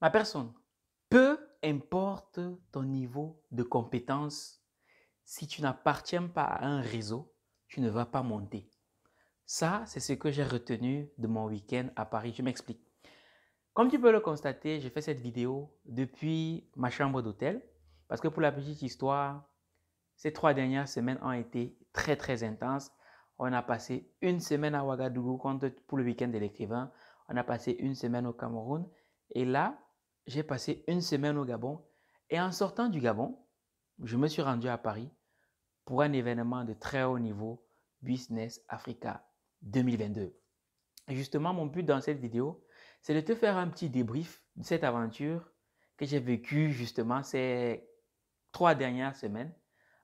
ma personne, peu importe ton niveau de compétence, si tu n'appartiens pas à un réseau, tu ne vas pas monter. Ça, c'est ce que j'ai retenu de mon week-end à Paris. Je m'explique. Comme tu peux le constater, j'ai fait cette vidéo depuis ma chambre d'hôtel parce que pour la petite histoire, ces trois dernières semaines ont été très très intenses. On a passé une semaine à Ouagadougou pour le week-end de l'écrivain. On a passé une semaine au Cameroun. Et là, j'ai passé une semaine au Gabon et en sortant du Gabon, je me suis rendu à Paris pour un événement de très haut niveau Business Africa 2022. Et justement, mon but dans cette vidéo, c'est de te faire un petit débrief de cette aventure que j'ai vécue justement ces trois dernières semaines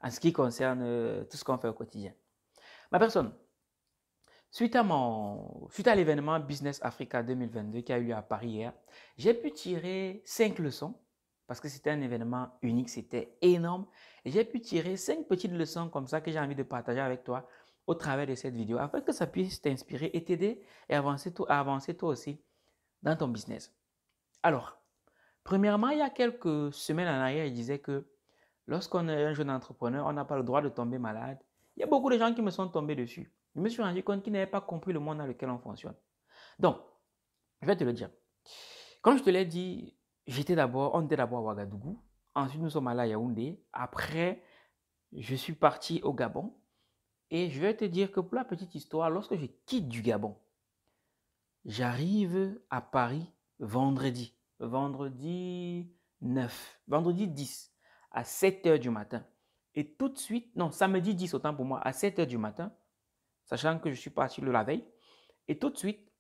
en ce qui concerne euh, tout ce qu'on fait au quotidien. Ma personne, Suite à, mon, suite à l'événement Business Africa 2022 qui a eu lieu à Paris hier, j'ai pu tirer cinq leçons parce que c'était un événement unique, c'était énorme. J'ai pu tirer cinq petites leçons comme ça que j'ai envie de partager avec toi au travers de cette vidéo afin que ça puisse t'inspirer et t'aider et avancer avancer toi aussi dans ton business. Alors, premièrement, il y a quelques semaines en arrière, je disais que lorsqu'on est un jeune entrepreneur, on n'a pas le droit de tomber malade il y a beaucoup de gens qui me sont tombés dessus. Je me suis rendu compte qu'ils n'avaient pas compris le monde dans lequel on fonctionne. Donc, je vais te le dire. Comme je te l'ai dit, j'étais d'abord, on était d'abord à Ouagadougou. Ensuite, nous sommes allés à Yaoundé. Après, je suis parti au Gabon. Et je vais te dire que pour la petite histoire, lorsque je quitte du Gabon, j'arrive à Paris vendredi. Vendredi 9, vendredi 10, à 7 h du matin. Et tout de suite, non, samedi 10 autant pour moi, à 7 h du matin, sachant que je suis parti le la veille, et tout de suite,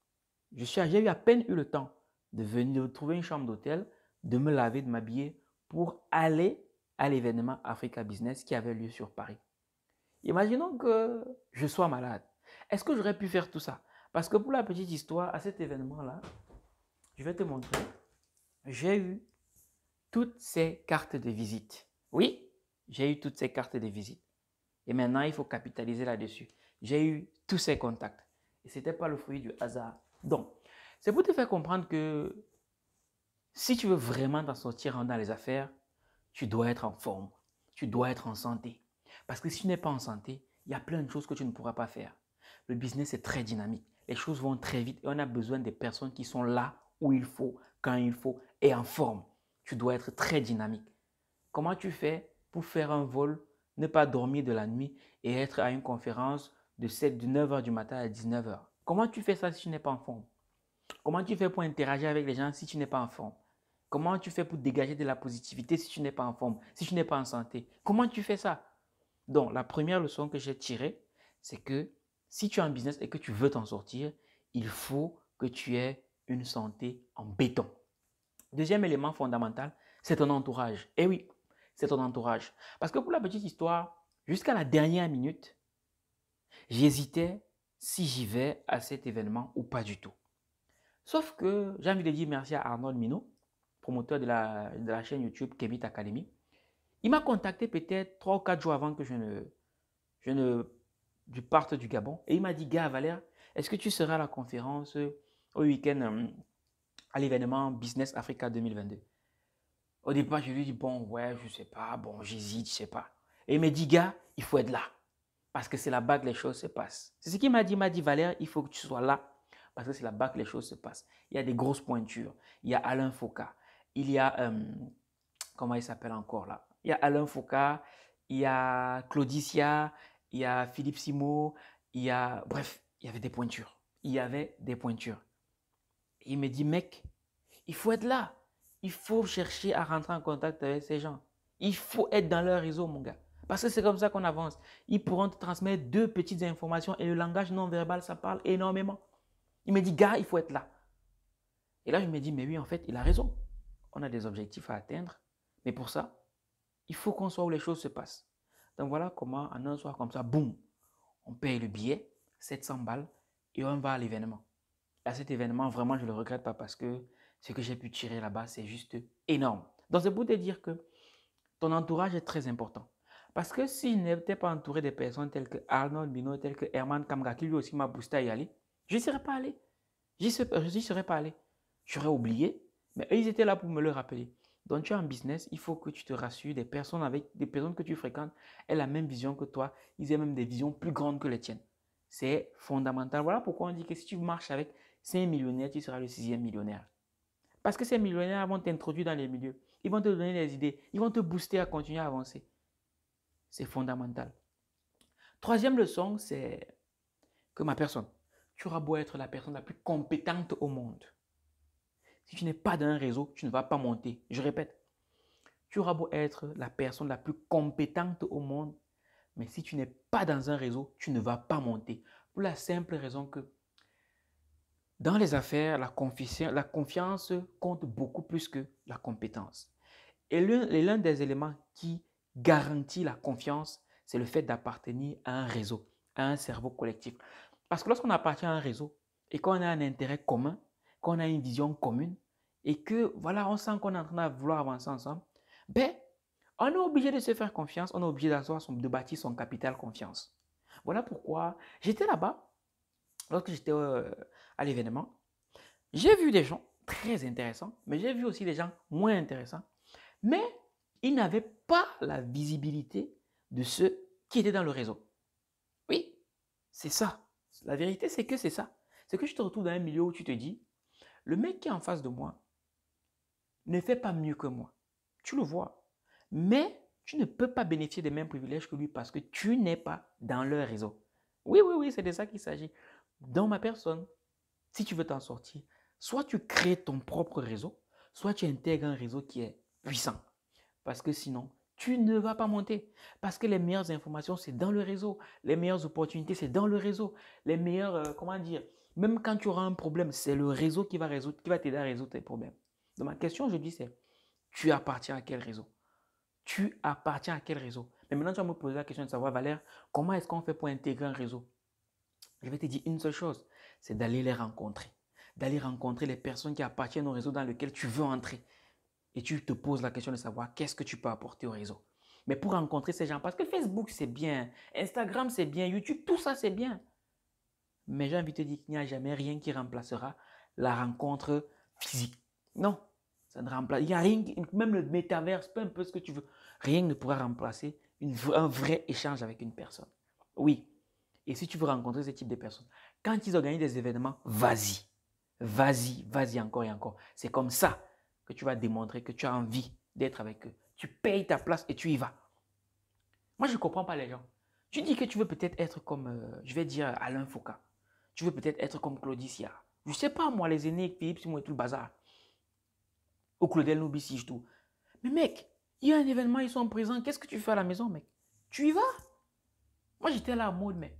j'ai eu à peine eu le temps de venir trouver une chambre d'hôtel, de me laver, de m'habiller pour aller à l'événement Africa Business qui avait lieu sur Paris. Imaginons que je sois malade. Est-ce que j'aurais pu faire tout ça Parce que pour la petite histoire, à cet événement-là, je vais te montrer, j'ai eu toutes ces cartes de visite. Oui, j'ai eu toutes ces cartes de visite. Et maintenant, il faut capitaliser là-dessus. J'ai eu tous ces contacts. Et ce n'était pas le fruit du hasard. Donc, c'est pour te faire comprendre que si tu veux vraiment t'en sortir dans les affaires, tu dois être en forme. Tu dois être en santé. Parce que si tu n'es pas en santé, il y a plein de choses que tu ne pourras pas faire. Le business est très dynamique. Les choses vont très vite et on a besoin des personnes qui sont là où il faut, quand il faut et en forme. Tu dois être très dynamique. Comment tu fais pour faire un vol, ne pas dormir de la nuit et être à une conférence de 7, de 9h du matin à 19h. Comment tu fais ça si tu n'es pas en forme Comment tu fais pour interagir avec les gens si tu n'es pas en forme Comment tu fais pour dégager de la positivité si tu n'es pas en forme, si tu n'es pas en santé Comment tu fais ça Donc, la première leçon que j'ai tirée, c'est que si tu es en business et que tu veux t'en sortir, il faut que tu aies une santé en béton. Deuxième élément fondamental, c'est ton entourage. Eh oui, c'est ton entourage. Parce que pour la petite histoire, jusqu'à la dernière minute, j'hésitais si j'y vais à cet événement ou pas du tout. Sauf que j'ai envie de dire merci à Arnold Minot, promoteur de la, de la chaîne YouTube Kevit Academy. Il m'a contacté peut-être trois ou quatre jours avant que je ne, je ne je parte du Gabon. Et il m'a dit, gars Valère, est-ce que tu seras à la conférence euh, au week-end euh, à l'événement Business Africa 2022 au départ, je lui dis, bon, ouais, je sais pas, bon, j'hésite, je sais pas. Et il me dit, gars, il faut être là. Parce que c'est là-bas que les choses se passent. C'est ce qu'il m'a dit. Il m'a dit, Valère, il faut que tu sois là. Parce que c'est là-bas que les choses se passent. Il y a des grosses pointures. Il y a Alain Foucault. Il y a, euh, comment il s'appelle encore là Il y a Alain Foucault. Il y a Claudicia. Il y a Philippe Simo. Il y a, bref, il y avait des pointures. Il y avait des pointures. Il me dit, mec, il faut être là. Il faut chercher à rentrer en contact avec ces gens. Il faut être dans leur réseau, mon gars. Parce que c'est comme ça qu'on avance. Ils pourront te transmettre deux petites informations et le langage non verbal, ça parle énormément. Il me dit, gars, il faut être là. Et là, je me dis, mais oui, en fait, il a raison. On a des objectifs à atteindre. Mais pour ça, il faut qu'on soit où les choses se passent. Donc voilà comment, en un soir comme ça, boum, on paye le billet, 700 balles, et on va à l'événement. À cet événement, vraiment, je ne le regrette pas parce que ce que j'ai pu tirer là-bas, c'est juste énorme. Dans c'est bout de dire que ton entourage est très important. Parce que si je n'était pas entouré de personnes telles que Arnold Bino, telles que Herman Kamga, qui lui aussi m'a boosté à y aller, je n'y serais pas allé. Je n'y serais pas allé. J'aurais oublié, mais ils étaient là pour me le rappeler. Donc, tu as en business, il faut que tu te rassures des personnes avec des personnes que tu fréquentes aient la même vision que toi. Ils ont même des visions plus grandes que les tiennes. C'est fondamental. Voilà pourquoi on dit que si tu marches avec 5 millionnaires, tu seras le sixième millionnaire. Parce que ces millionnaires vont t'introduire dans les milieux. Ils vont te donner des idées. Ils vont te booster à continuer à avancer. C'est fondamental. Troisième leçon, c'est que ma personne, tu auras beau être la personne la plus compétente au monde. Si tu n'es pas dans un réseau, tu ne vas pas monter. Je répète, tu auras beau être la personne la plus compétente au monde, mais si tu n'es pas dans un réseau, tu ne vas pas monter. Pour la simple raison que dans les affaires, la, confiance compte beaucoup plus que la compétence. Et l'un des éléments qui garantit la confiance, c'est le fait d'appartenir à un réseau, à un cerveau collectif. Parce que lorsqu'on appartient à un réseau et qu'on a un intérêt commun, qu'on a une vision commune et que voilà, on sent qu'on est en train de vouloir avancer ensemble, ben, on est obligé de se faire confiance, on est obligé de bâtir son capital confiance. Voilà pourquoi j'étais là-bas, lorsque j'étais euh, à l'événement, j'ai vu des gens très intéressants, mais j'ai vu aussi des gens moins intéressants, mais ils n'avaient pas la visibilité de ceux qui étaient dans le réseau. Oui, c'est ça. La vérité, c'est que c'est ça. C'est que je te retrouve dans un milieu où tu te dis, le mec qui est en face de moi ne fait pas mieux que moi. Tu le vois. Mais tu ne peux pas bénéficier des mêmes privilèges que lui parce que tu n'es pas dans leur réseau. Oui, oui, oui, c'est de ça qu'il s'agit. Dans ma personne, si tu veux t'en sortir, soit tu crées ton propre réseau, soit tu intègres un réseau qui est puissant. Parce que sinon, tu ne vas pas monter. Parce que les meilleures informations, c'est dans le réseau. Les meilleures opportunités, c'est dans le réseau. Les meilleurs, euh, comment dire, même quand tu auras un problème, c'est le réseau qui va résoudre, qui va t'aider à résoudre tes problèmes. Donc ma question dis, c'est, tu appartiens à quel réseau Tu appartiens à quel réseau Mais maintenant, tu vas me poser la question de savoir, Valère, comment est-ce qu'on fait pour intégrer un réseau Je vais te dire une seule chose c'est d'aller les rencontrer, d'aller rencontrer les personnes qui appartiennent au réseau dans lequel tu veux entrer. Et tu te poses la question de savoir qu'est-ce que tu peux apporter au réseau. Mais pour rencontrer ces gens, parce que Facebook c'est bien, Instagram c'est bien, YouTube, tout ça c'est bien. Mais j'ai envie de te dire qu'il n'y a jamais rien qui remplacera la rencontre physique. Non, ça ne remplace. Il rien, même le métaverse, peu importe ce que tu veux, rien ne pourra remplacer un vrai échange avec une personne. Oui. Et si tu veux rencontrer ce type de personnes, quand ils organisent des événements, vas-y, vas-y, vas-y encore et encore. C'est comme ça que tu vas démontrer que tu as envie d'être avec eux. Tu payes ta place et tu y vas. Moi, je ne comprends pas les gens. Tu dis que tu veux peut-être être comme, euh, je vais dire, Alain Foucault. Tu veux peut-être être comme Claudicia. Je ne sais pas, moi, les aînés, Philippe Simon et tout le bazar. Ou Claudel je tout. Mais mec, il y a un événement, ils sont présents. Qu'est-ce que tu fais à la maison, mec Tu y vas Moi, j'étais là à mode, mec.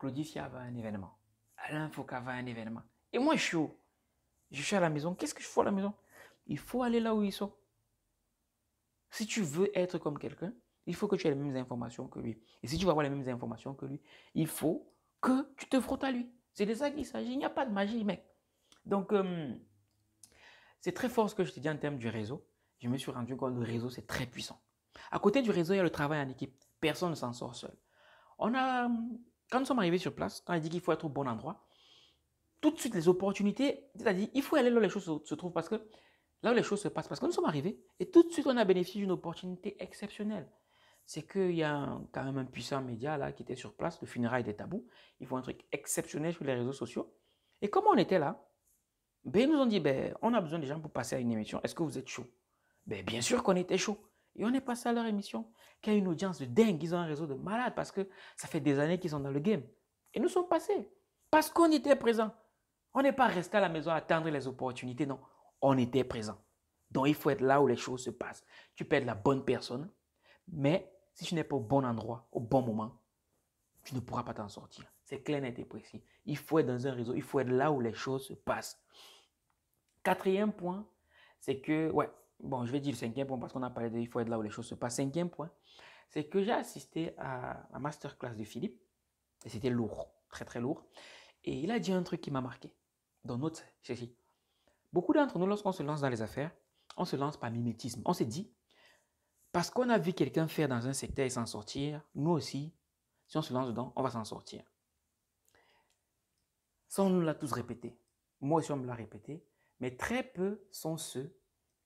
Claudicia va un événement. Alain Foucault va un événement. Et moi, je suis où Je suis à la maison. Qu'est-ce que je fais à la maison Il faut aller là où ils sont. Si tu veux être comme quelqu'un, il faut que tu aies les mêmes informations que lui. Et si tu veux avoir les mêmes informations que lui, il faut que tu te frottes à lui. C'est de ça qu'il s'agit. Il n'y a pas de magie, mec. Donc, euh, c'est très fort ce que je te dis en termes du réseau. Je me suis rendu compte que le réseau, c'est très puissant. À côté du réseau, il y a le travail en équipe. Personne ne s'en sort seul. On a quand nous sommes arrivés sur place, quand il dit qu'il faut être au bon endroit. Tout de suite, les opportunités, c'est-à-dire, il faut aller là où les choses se trouvent parce que là où les choses se passent. Parce que nous sommes arrivés et tout de suite, on a bénéficié d'une opportunité exceptionnelle. C'est qu'il y a quand même un puissant média là qui était sur place, le funérail des tabous. Ils font un truc exceptionnel sur les réseaux sociaux. Et comme on était là, ben, ils nous ont dit, ben, on a besoin des gens pour passer à une émission. Est-ce que vous êtes chaud ben, Bien sûr qu'on était chaud. Et on est passé à leur émission qui a une audience de dingue. Ils ont un réseau de malades parce que ça fait des années qu'ils sont dans le game. Et nous sommes passés parce qu'on était présents. On n'est pas resté à la maison à attendre les opportunités, non. On était présent. Donc il faut être là où les choses se passent. Tu peux être la bonne personne, mais si tu n'es pas au bon endroit, au bon moment, tu ne pourras pas t'en sortir. C'est clair, net et précis. Il faut être dans un réseau, il faut être là où les choses se passent. Quatrième point, c'est que, ouais, bon, je vais dire le cinquième point parce qu'on a parlé de il faut être là où les choses se passent. Cinquième point, c'est que j'ai assisté à la masterclass de Philippe et c'était lourd, très très lourd. Et il a dit un truc qui m'a marqué dans notre chérie. Beaucoup d'entre nous, lorsqu'on se lance dans les affaires, on se lance par mimétisme. On se dit, parce qu'on a vu quelqu'un faire dans un secteur et s'en sortir, nous aussi, si on se lance dedans, on va s'en sortir. Ça, on nous l'a tous répété. Moi aussi, on me l'a répété. Mais très peu sont ceux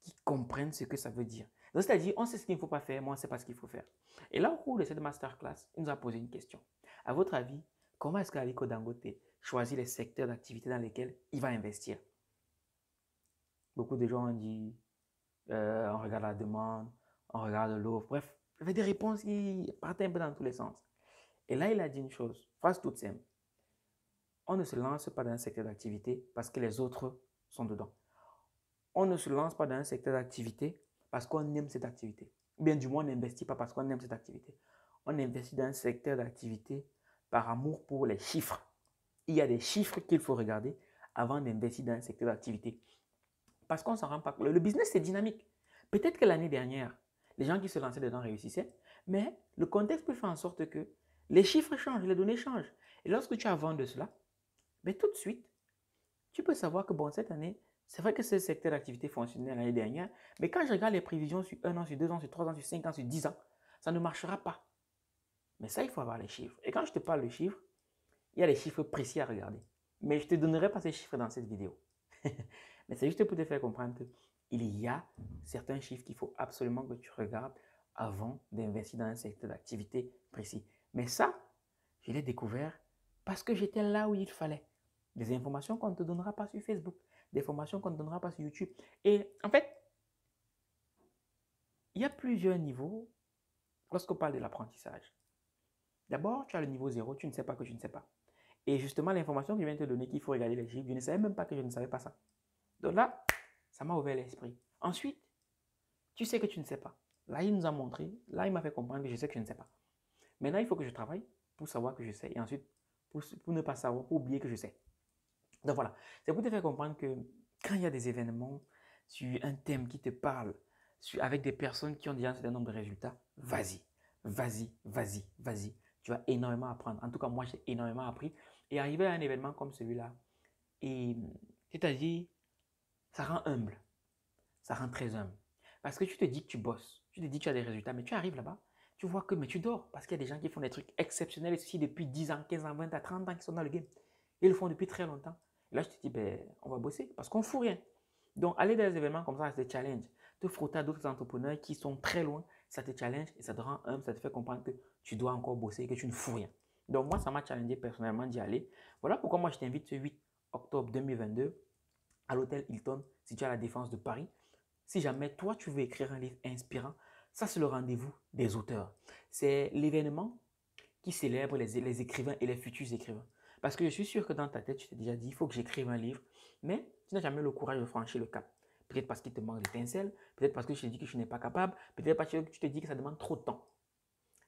qui comprennent ce que ça veut dire. C'est-à-dire, on sait ce qu'il ne faut pas faire, moi on ne sait pas ce qu'il faut faire. Et là, au cours de cette masterclass, il nous a posé une question. À votre avis, comment est-ce qu'Aliko Dangote choisit les secteurs d'activité dans lesquels il va investir Beaucoup de gens ont dit, euh, on regarde la demande, on regarde l'offre, bref, il y avait des réponses qui partaient un peu dans tous les sens. Et là, il a dit une chose, phrase toute simple. On ne se lance pas dans un secteur d'activité parce que les autres sont dedans on ne se lance pas dans un secteur d'activité parce qu'on aime cette activité. Bien du moins, on n'investit pas parce qu'on aime cette activité. On investit dans un secteur d'activité par amour pour les chiffres. Il y a des chiffres qu'il faut regarder avant d'investir dans un secteur d'activité. Parce qu'on s'en rend pas compte. Le business, c'est dynamique. Peut-être que l'année dernière, les gens qui se lançaient dedans réussissaient, mais le contexte peut faire en sorte que les chiffres changent, les données changent. Et lorsque tu as vent de cela, mais ben, tout de suite, tu peux savoir que bon, cette année, c'est vrai que ce secteur d'activité fonctionnait l'année dernière, mais quand je regarde les prévisions sur un an, sur deux ans, sur trois ans, sur cinq ans, sur dix ans, ça ne marchera pas. Mais ça, il faut avoir les chiffres. Et quand je te parle de chiffres, il y a les chiffres précis à regarder. Mais je ne te donnerai pas ces chiffres dans cette vidéo. mais c'est juste pour te faire comprendre qu'il y a certains chiffres qu'il faut absolument que tu regardes avant d'investir dans un secteur d'activité précis. Mais ça, je l'ai découvert parce que j'étais là où il fallait. Des informations qu'on ne te donnera pas sur Facebook, des formations qu'on ne donnera pas sur YouTube. Et en fait, il y a plusieurs niveaux lorsqu'on parle de l'apprentissage. D'abord, tu as le niveau zéro. tu ne sais pas que tu ne sais pas. Et justement, l'information que je viens de te donner, qu'il faut regarder les chiffres, je ne savais même pas que je ne savais pas ça. Donc là, ça m'a ouvert l'esprit. Ensuite, tu sais que tu ne sais pas. Là, il nous a montré, là, il m'a fait comprendre que je sais que je ne sais pas. Maintenant, il faut que je travaille pour savoir que je sais. Et ensuite, pour, ne pas savoir, oublier que je sais. Donc voilà, c'est pour te faire comprendre que quand il y a des événements sur un thème qui te parle, avec des personnes qui ont déjà un certain nombre de résultats, vas-y, vas-y, vas-y, vas-y. Tu vas énormément apprendre. En tout cas, moi, j'ai énormément appris. Et arriver à un événement comme celui-là, et c'est-à-dire, ça rend humble. Ça rend très humble. Parce que tu te dis que tu bosses, tu te dis que tu as des résultats, mais tu arrives là-bas, tu vois que mais tu dors. Parce qu'il y a des gens qui font des trucs exceptionnels, et ceci depuis 10 ans, 15 ans, 20 ans, 30 ans, qui sont dans le game. Ils le font depuis très longtemps. Là, je te dis, ben, on va bosser parce qu'on ne fout rien. Donc, aller dans des événements comme ça, c'est des challenges. Te frotter à d'autres entrepreneurs qui sont très loin, ça te challenge et ça te rend humble, ça te fait comprendre que tu dois encore bosser et que tu ne fous rien. Donc, moi, ça m'a challengé personnellement d'y aller. Voilà pourquoi moi, je t'invite ce 8 octobre 2022 à l'hôtel Hilton, situé à la défense de Paris. Si jamais toi, tu veux écrire un livre inspirant, ça, c'est le rendez-vous des auteurs. C'est l'événement qui célèbre les écrivains et les futurs écrivains. Parce que je suis sûr que dans ta tête, tu t'es déjà dit, il faut que j'écrive un livre, mais tu n'as jamais le courage de franchir le cap. Peut-être parce qu'il te manque d'étincelles, peut-être parce que tu t'es dit que je n'es pas capable, peut-être parce que tu te dis que ça demande trop de temps.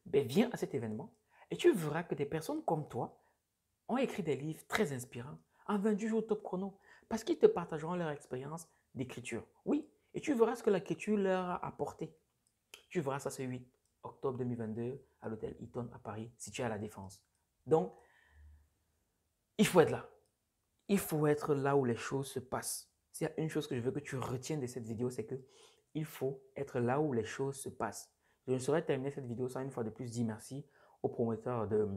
Ben, viens à cet événement et tu verras que des personnes comme toi ont écrit des livres très inspirants en 28 jours top chrono parce qu'ils te partageront leur expérience d'écriture. Oui, et tu verras ce que l'écriture leur a apporté. Tu verras ça ce 8 octobre 2022 à l'hôtel Eaton à Paris situé à la Défense. Donc, il faut être là. Il faut être là où les choses se passent. S'il y a une chose que je veux que tu retiennes de cette vidéo, c'est que il faut être là où les choses se passent. Je ne saurais terminer cette vidéo sans une fois de plus dire merci aux promoteurs de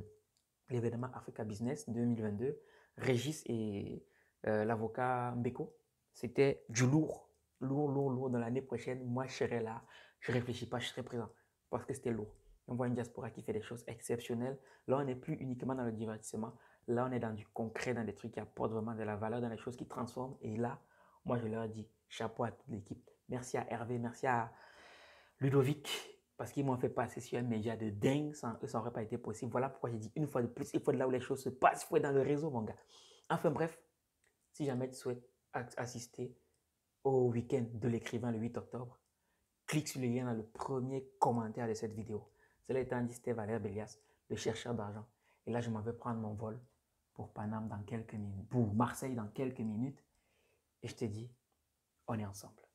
l'événement Africa Business 2022, Régis et euh, l'avocat Mbeko. C'était du lourd, lourd, lourd, lourd. Dans l'année prochaine, moi, je serai là. Je ne réfléchis pas, je serai présent parce que c'était lourd. On voit une diaspora qui fait des choses exceptionnelles. Là, on n'est plus uniquement dans le divertissement. Là, on est dans du concret, dans des trucs qui apportent vraiment de la valeur, dans les choses qui transforment. Et là, moi, je leur dis chapeau à toute l'équipe. Merci à Hervé, merci à Ludovic, parce qu'ils m'ont fait passer sur un média de dingue. Sans ça n'aurait pas été possible. Voilà pourquoi j'ai dit une fois de plus, il faut de là où les choses se passent, il faut être dans le réseau, mon gars. Enfin, bref, si jamais tu souhaites assister au week-end de l'écrivain le 8 octobre, clique sur le lien dans le premier commentaire de cette vidéo. Cela étant dit, c'était Valère Bélias, le chercheur d'argent. Et là, je m'en vais prendre mon vol pour Paname dans quelques minutes, pour Marseille dans quelques minutes. Et je te dis, on est ensemble.